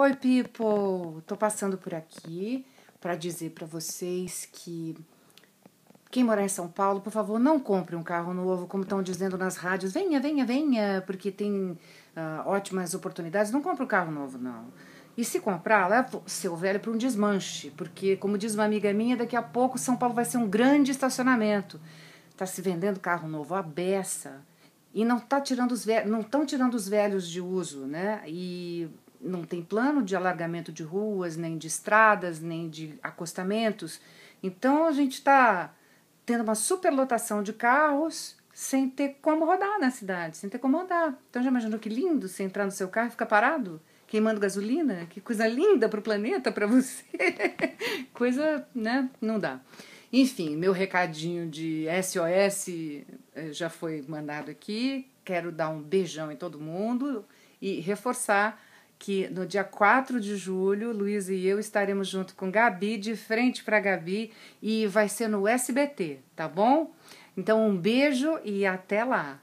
Oi, people! Tô passando por aqui para dizer para vocês que quem morar em São Paulo, por favor, não compre um carro novo, como estão dizendo nas rádios. Venha, venha, venha, porque tem uh, ótimas oportunidades. Não compre um carro novo, não. E se comprar, leva o seu velho para um desmanche, porque, como diz uma amiga minha, daqui a pouco São Paulo vai ser um grande estacionamento. Tá se vendendo carro novo à beça e não tá tirando os velhos, não estão tirando os velhos de uso, né? E não tem plano de alargamento de ruas, nem de estradas, nem de acostamentos. Então a gente está tendo uma superlotação de carros sem ter como rodar na cidade, sem ter como andar. Então já imaginou que lindo você entrar no seu carro e ficar parado, queimando gasolina? Que coisa linda para o planeta, para você. coisa, né? Não dá. Enfim, meu recadinho de SOS eh, já foi mandado aqui. Quero dar um beijão em todo mundo e reforçar que no dia 4 de julho, Luiz e eu estaremos junto com Gabi, de frente para Gabi, e vai ser no SBT, tá bom? Então, um beijo e até lá!